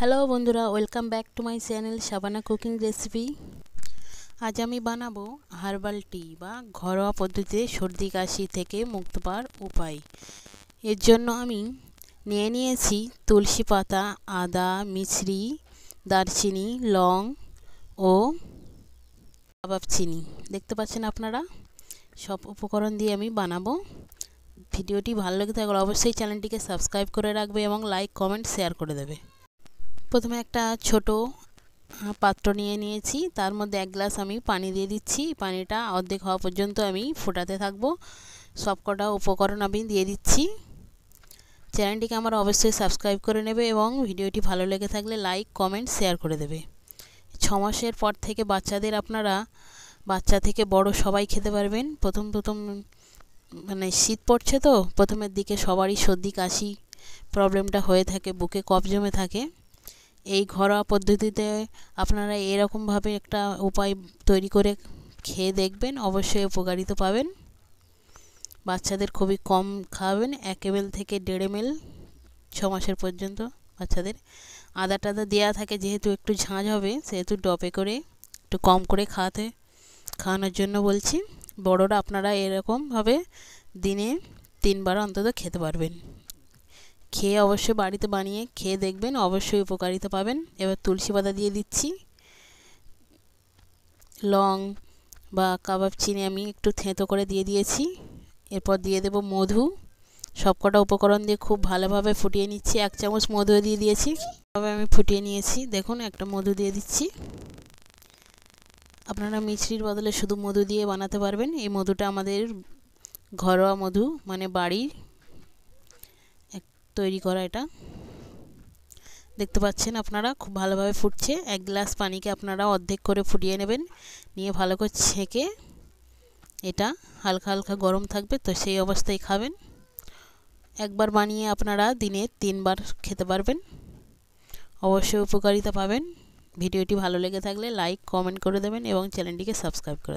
hello বন্ধুরা welcome back to my channel Sabana cooking recipe আজ আমি বানাবো হার্বাল টি বা ঘরোয়া পদ্ধতিতে সর্দি কাশি থেকে মুক্ত পাওয়ার উপায় এর জন্য আমি নিয়ে নিয়েছি তুলসী পাতা আদা মিশরি দারচিনি লং ও কাবাব চিনি দেখতে পাচ্ছেন আপনারা সব উপকরণ দিয়ে আমি বানাবো ভিডিওটি ভালো লেগে থাকলে অবশ্যই চ্যানেলটিকে সাবস্ক্রাইব করে রাখবে এবং লাইক কমেন্ট শেয়ার করে দেবে প্রথমে একটা ছোট পাত্র নিয়ে নিয়েছি তার মধ্যে এক গ্লাস আমি পানি দিয়ে দিচ্ছি পানিটা অর্ধেক হওয়া পর্যন্ত আমি ফোটাতে থাকবো সবকটা উপকরণ আমি দিয়ে দিচ্ছি চ্যানেলটিকে আমার অবশ্যই সাবস্ক্রাইব করে নেবে এবং ভিডিওটি ভালো লেগে থাকলে লাইক কমেন্ট শেয়ার করে দেবে ছ মাসের পর থেকে বাচ্চাদের আপনারা বাচ্চা থেকে বড় সবাই খেতে পারবেন প্রথম প্রথম মানে শীত পড়ছে তো প্রথমের দিকে সবারই সর্দি কাশি প্রবলেমটা হয়ে থাকে বুকে কফ জমে থাকে এই ঘরোয়া পদ্ধতিতে আপনারা এরকমভাবে একটা উপায় তৈরি করে খেয়ে দেখবেন অবশ্যই উপকারিতা পাবেন বাচ্চাদের খুবই কম খাওয়াবেন এক এমেল থেকে দেড় এমেল ছ মাসের পর্যন্ত বাচ্চাদের আদা টাদা দেওয়া থাকে যেহেতু একটু ঝাঁঝ হবে সেহেতু ডপে করে একটু কম করে খাওয়াতে খাওয়ানোর জন্য বলছি বড়রা আপনারা এরকমভাবে দিনে তিনবার অন্তত খেতে পারবেন খেয়ে অবশ্যই বাড়িতে বানিয়ে খেয়ে দেখবেন অবশ্যই উপকারিতা পাবেন এবার তুলসী পাতা দিয়ে দিচ্ছি লং বা কাবাব চিনি আমি একটু থেঁতো করে দিয়ে দিয়েছি এরপর দিয়ে দেব মধু সবকটা উপকরণ দিয়ে খুব ভালোভাবে ফুটিয়ে নিচ্ছি এক চামচ মধু দিয়ে দিয়েছি তবে আমি ফুটিয়ে নিয়েছি দেখুন একটা মধু দিয়ে দিচ্ছি আপনারা মিছরির বদলে শুধু মধু দিয়ে বানাতে পারবেন এই মধুটা আমাদের ঘরোয়া মধু মানে বাড়ির তৈরি করা এটা দেখতে পাচ্ছেন আপনারা খুব ভালোভাবে ফুটছে এক গ্লাস পানিকে আপনারা অর্ধেক করে ফুটিয়ে নেবেন নিয়ে ভালো করে ছেঁকে এটা হালকা হালকা গরম থাকবে তো সেই অবস্থায় খাবেন একবার বানিয়ে আপনারা দিনে তিনবার খেতে পারবেন অবশ্যই উপকারিতা পাবেন ভিডিওটি ভালো লেগে থাকলে লাইক কমেন্ট করে দেবেন এবং চ্যানেলটিকে সাবস্ক্রাইব করে